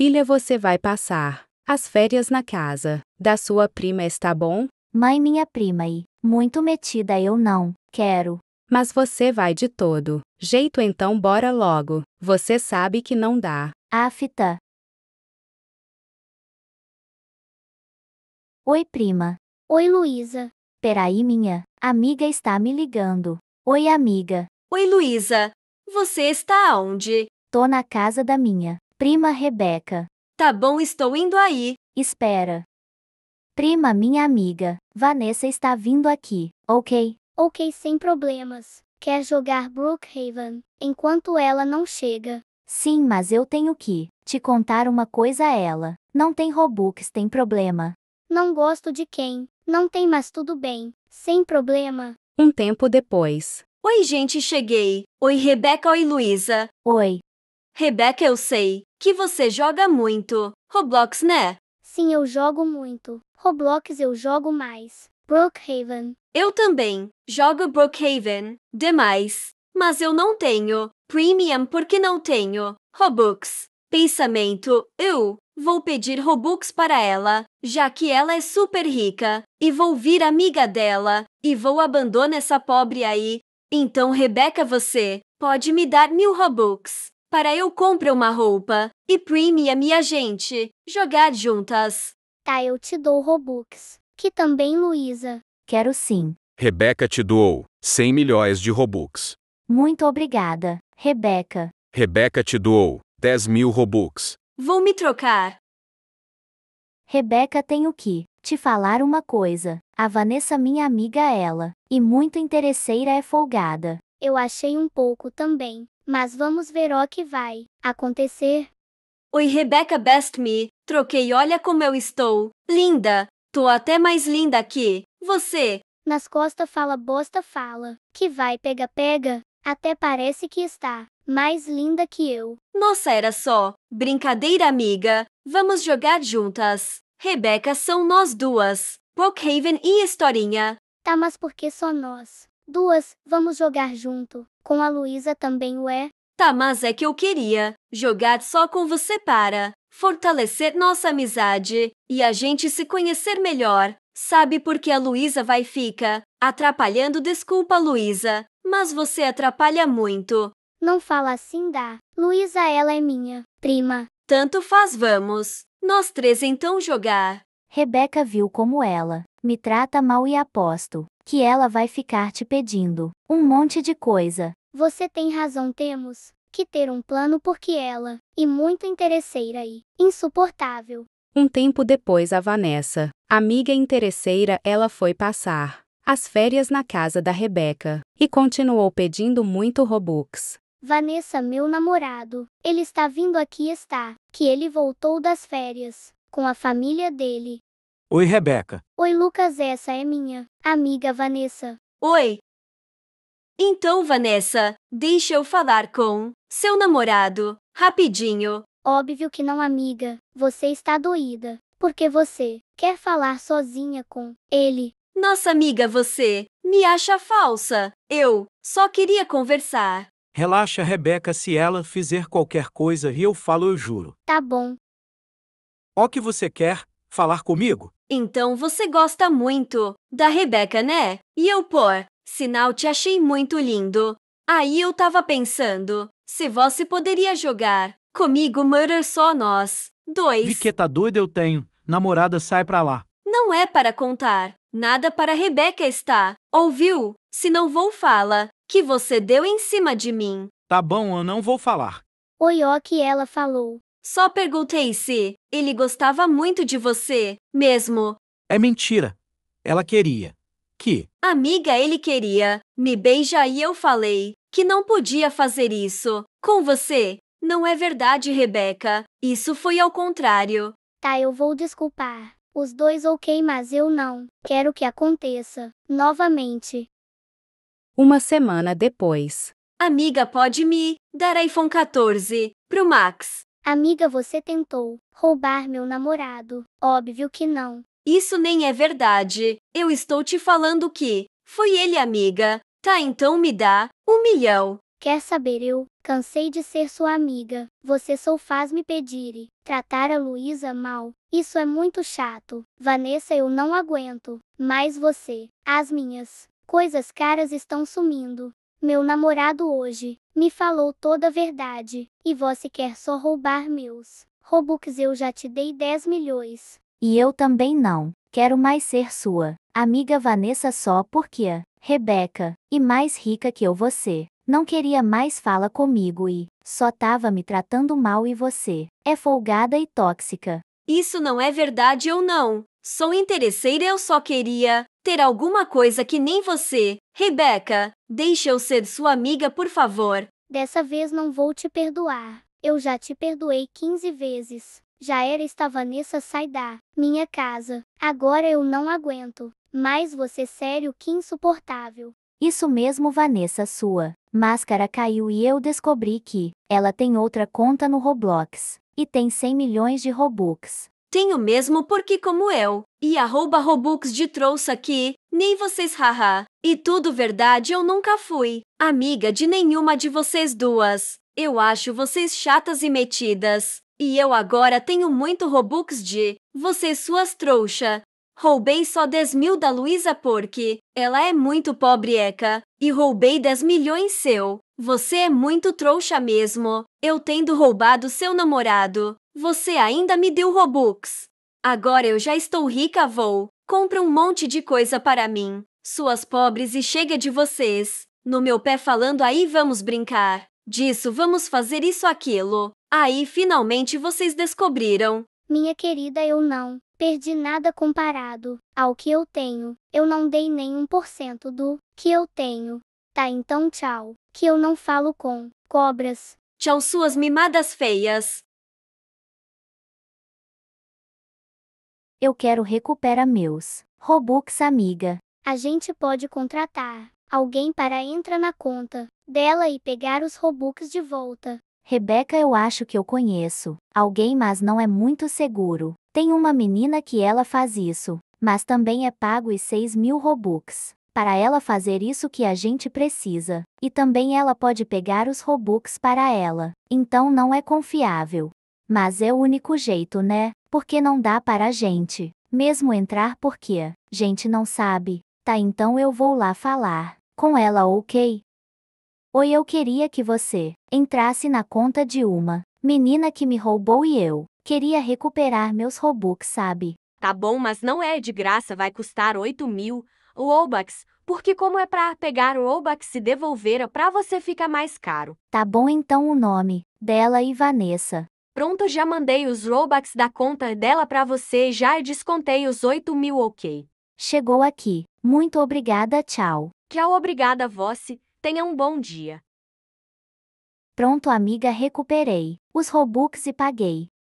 Filha, você vai passar as férias na casa da sua prima, está bom? Mãe, minha prima e muito metida eu não quero. Mas você vai de todo. Jeito então, bora logo. Você sabe que não dá. Afta. Ah, Oi, prima. Oi, Luísa. Peraí, minha amiga está me ligando. Oi, amiga. Oi, Luísa. Você está onde? Tô na casa da minha Prima Rebeca. Tá bom, estou indo aí. Espera. Prima minha amiga, Vanessa está vindo aqui, ok? Ok, sem problemas. Quer jogar Brookhaven, enquanto ela não chega. Sim, mas eu tenho que te contar uma coisa a ela. Não tem Robux, tem problema. Não gosto de quem. Não tem, mas tudo bem. Sem problema. Um tempo depois. Oi, gente, cheguei. Oi, Rebeca. Oi, Luísa. Oi. Rebeca, eu sei que você joga muito. Roblox, né? Sim, eu jogo muito. Roblox eu jogo mais. Brookhaven. Eu também jogo Brookhaven. Demais. Mas eu não tenho Premium porque não tenho Robux. Pensamento, eu vou pedir Robux para ela, já que ela é super rica, e vou vir amiga dela, e vou abandonar essa pobre aí. Então, Rebeca, você pode me dar mil Robux para eu comprar uma roupa e Prime e a minha gente jogar juntas. Tá, eu te dou Robux. Que também, Luísa. Quero sim. Rebeca te doou 100 milhões de Robux. Muito obrigada, Rebeca. Rebeca te doou 10 mil Robux. Vou me trocar. Rebeca tenho que te falar uma coisa. A Vanessa minha amiga é ela, e muito interesseira é folgada. Eu achei um pouco também. Mas vamos ver o que vai acontecer. Oi, Rebecca Best Me. Troquei, olha como eu estou. Linda. Tô até mais linda aqui. Você. Nas costas fala bosta fala. Que vai pega pega. Até parece que está mais linda que eu. Nossa, era só. Brincadeira, amiga. Vamos jogar juntas. Rebeca são nós duas. Brookhaven e Historinha. Tá, mas por que só nós? Duas, vamos jogar junto. Com a Luísa também o é. Tá, mas é que eu queria jogar só com você para fortalecer nossa amizade e a gente se conhecer melhor. Sabe por que a Luísa vai fica atrapalhando? Desculpa, Luísa, mas você atrapalha muito. Não fala assim, dá. Luísa, ela é minha prima. Tanto faz, vamos. Nós três então jogar. Rebeca viu como ela me trata mal e aposto que ela vai ficar te pedindo um monte de coisa. Você tem razão, temos que ter um plano porque ela é muito interesseira e insuportável. Um tempo depois, a Vanessa, amiga interesseira, ela foi passar as férias na casa da Rebeca e continuou pedindo muito Robux. Vanessa, meu namorado, ele está vindo aqui está, que ele voltou das férias com a família dele Oi, Rebeca. Oi, Lucas, essa é minha amiga Vanessa. Oi. Então, Vanessa, deixa eu falar com seu namorado, rapidinho. Óbvio que não, amiga. Você está doída. Porque você quer falar sozinha com ele. Nossa amiga, você me acha falsa. Eu só queria conversar. Relaxa, Rebeca, se ela fizer qualquer coisa e eu falo, eu juro. Tá bom. O que você quer? Falar comigo? Então você gosta muito da Rebeca, né? E eu, por sinal, te achei muito lindo. Aí eu tava pensando se você poderia jogar comigo Murder Só Nós. Dois. De que tá doido eu tenho. Namorada, sai pra lá. Não é para contar. Nada para Rebeca está. Ouviu? Se não vou fala que você deu em cima de mim. Tá bom, eu não vou falar. Oió que ela falou. Só perguntei se ele gostava muito de você, mesmo. É mentira. Ela queria. Que? Amiga, ele queria me beija e eu falei que não podia fazer isso com você. Não é verdade, Rebeca. Isso foi ao contrário. Tá, eu vou desculpar. Os dois ok, mas eu não. Quero que aconteça. Novamente. Uma semana depois. Amiga, pode me dar iPhone 14 pro Max. Amiga, você tentou roubar meu namorado. Óbvio que não. Isso nem é verdade. Eu estou te falando que foi ele, amiga. Tá, então me dá um milhão. Quer saber eu? Cansei de ser sua amiga. Você só faz me pedir. Tratar a Luísa mal. Isso é muito chato. Vanessa, eu não aguento. Mas você, as minhas coisas caras estão sumindo. Meu namorado hoje me falou toda a verdade, e você quer só roubar meus. Robux eu já te dei 10 milhões. E eu também não. Quero mais ser sua amiga Vanessa só porque, Rebeca, e mais rica que eu você. Não queria mais fala comigo e só tava me tratando mal e você é folgada e tóxica. Isso não é verdade ou não. Sou interesseira eu só queria ter alguma coisa que nem você. Rebeca, deixa eu ser sua amiga, por favor. Dessa vez não vou te perdoar. Eu já te perdoei 15 vezes. Já era esta Vanessa sai da minha casa. Agora eu não aguento. Mas você sério que insuportável. Isso mesmo, Vanessa sua. Máscara caiu e eu descobri que ela tem outra conta no Roblox e tem 100 milhões de Robux. Tenho mesmo porque como eu, e arroba Robux de trouxa aqui, nem vocês haha. E tudo verdade eu nunca fui, amiga de nenhuma de vocês duas. Eu acho vocês chatas e metidas. E eu agora tenho muito Robux de vocês suas trouxa. Roubei só 10 mil da Luísa porque ela é muito pobreca. E roubei 10 milhões seu. Você é muito trouxa mesmo. Eu tendo roubado seu namorado. Você ainda me deu Robux. Agora eu já estou rica, vou. Compra um monte de coisa para mim. Suas pobres e chega de vocês. No meu pé falando aí vamos brincar. Disso vamos fazer isso aquilo. Aí finalmente vocês descobriram. Minha querida, eu não perdi nada comparado ao que eu tenho. Eu não dei nem um por cento do que eu tenho. Tá então tchau, que eu não falo com cobras. Tchau suas mimadas feias. Eu quero recuperar meus Robux, amiga. A gente pode contratar alguém para entrar na conta dela e pegar os Robux de volta. Rebeca, eu acho que eu conheço alguém, mas não é muito seguro. Tem uma menina que ela faz isso, mas também é pago e 6 mil Robux. Para ela fazer isso que a gente precisa, e também ela pode pegar os Robux para ela, então não é confiável. Mas é o único jeito, né? Porque não dá para a gente, mesmo entrar porque, gente não sabe, tá então eu vou lá falar, com ela ok? Oi eu queria que você, entrasse na conta de uma, menina que me roubou e eu, queria recuperar meus robux sabe? Tá bom mas não é de graça vai custar 8 mil, Robux, porque como é pra pegar o Robux e devolver, é pra você fica mais caro. Tá bom então o nome dela e é Vanessa pronto já mandei os robux da conta dela para você e já descontei os 8 mil ok. Chegou aqui. Muito obrigada, tchau. Tchau, obrigada, Vossi. Tenha um bom dia. Pronto, amiga, recuperei os Robux e paguei.